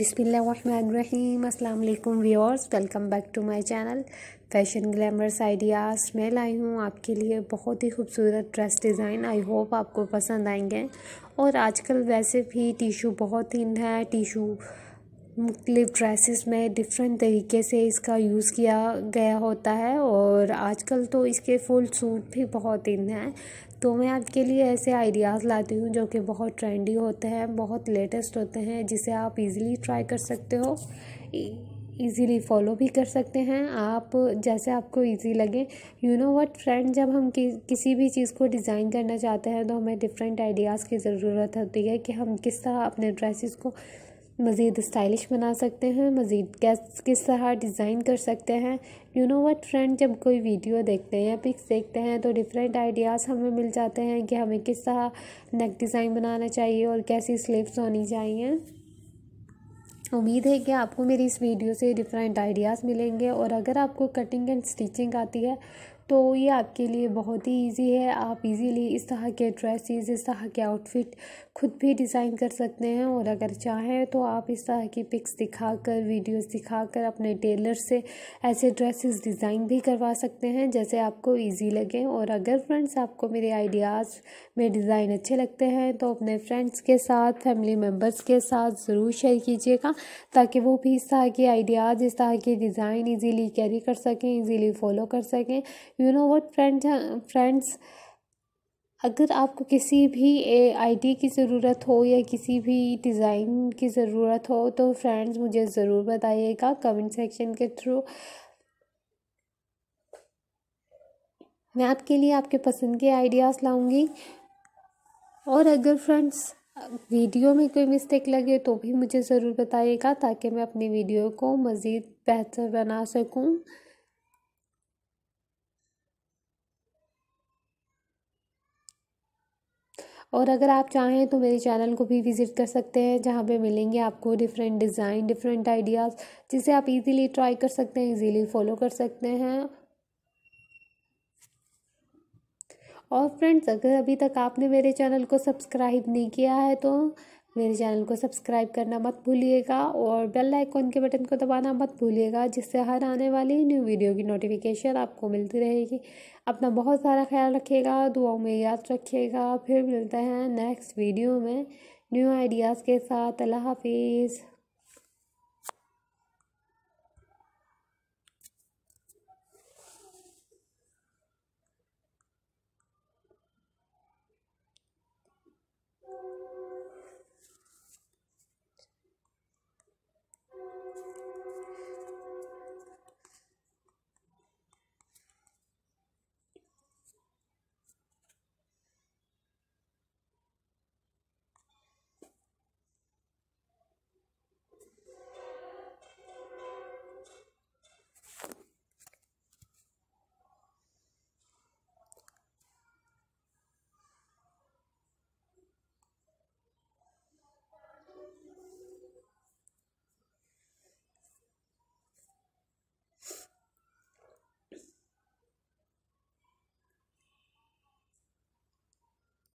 बिसमीम अल्लाम viewers welcome back to my channel fashion glamorous ideas मैं लाई हूँ आपके लिए बहुत ही खूबसूरत ड्रेस डिज़ाइन आई होप आपको पसंद आएंगे और आजकल वैसे भी टिशू बहुत इन है टिशू मुख्तलिफ़ ड्रेसेस में डिफरेंट तरीके से इसका यूज़ किया गया होता है और आजकल तो इसके फुल सूट भी बहुत इन हैं तो मैं आपके लिए ऐसे आइडियाज़ लाती हूँ जो कि बहुत ट्रेंडी होते हैं बहुत लेटेस्ट होते हैं जिसे आप इजीली ट्राई कर सकते हो इजीली e-, फॉलो भी कर सकते हैं आप जैसे आपको इजी लगे यू नो व्हाट फ्रेंड जब हम कि, किसी भी चीज़ को डिज़ाइन करना चाहते हैं तो हमें डिफरेंट आइडियाज़ की ज़रूरत होती है कि हम किस तरह अपने ड्रेसिस को मज़ीद स्टाइलिश बना सकते हैं मज़ीद गेस्ट के सहार डिज़ाइन कर सकते हैं यू नो वट फ्रेंड जब कोई वीडियो देखते हैं या पिक्स देखते हैं तो डिफरेंट आइडियाज़ हमें मिल जाते हैं कि हमें किस तरह नेक डिज़ाइन बनाना चाहिए और कैसी स्लीव्स होनी चाहिए उम्मीद है कि आपको मेरी इस वीडियो से डिफरेंट आइडियाज़ मिलेंगे और अगर आपको कटिंग एंड स्टिचिंग आती है तो ये आपके लिए बहुत ही इजी है आप इजीली इस तरह के ड्रेसेस इस तरह के आउटफिट खुद भी डिज़ाइन कर सकते हैं और अगर चाहें तो आप इस तरह की पिक्स दिखाकर वीडियोस दिखाकर अपने टेलर से ऐसे ड्रेसेस डिज़ाइन भी करवा सकते हैं जैसे आपको इजी लगे और अगर फ्रेंड्स आपको मेरे आइडियाज़ में डिज़ाइन अच्छे लगते हैं तो अपने फ्रेंड्स के साथ फैमिली मेम्बर्स के साथ ज़रूर शेयर कीजिएगा ताकि वो भी इस तरह के आइडियाज़ इस तरह के डिज़ाइन ईजीली कैरी कर सकें ईज़िली फॉलो कर सकें you know what friend friends अगर आपको किसी भी आईडी की ज़रूरत हो या किसी भी डिज़ाइन की ज़रूरत हो तो फ्रेंड्स मुझे ज़रूर बताइएगा कमेंट सेक्शन के थ्रू मैं आपके लिए आपके पसंद के आइडियाज़ लाऊंगी और अगर फ्रेंड्स वीडियो में कोई मिस्टेक लगे तो भी मुझे ज़रूर बताइएगा ताकि मैं अपनी वीडियो को मज़ीद बेहतर बना सकूं और अगर आप चाहें तो मेरे चैनल को भी विज़िट कर सकते हैं जहाँ पे मिलेंगे आपको डिफरेंट डिज़ाइन डिफरेंट आइडियाज़ जिसे आप इजीली ट्राई कर सकते हैं इजीली फॉलो कर सकते हैं और फ्रेंड्स अगर अभी तक आपने मेरे चैनल को सब्सक्राइब नहीं किया है तो मेरे चैनल को सब्सक्राइब करना मत भूलिएगा और बेल आइकॉन के बटन को दबाना मत भूलिएगा जिससे हर आने वाली न्यू वीडियो की नोटिफिकेशन आपको मिलती रहेगी अपना बहुत सारा ख्याल रखिएगा दुआओं में याद रखिएगा फिर मिलते हैं नेक्स्ट वीडियो में न्यू आइडियाज़ के साथ अल्लाह हाफिज़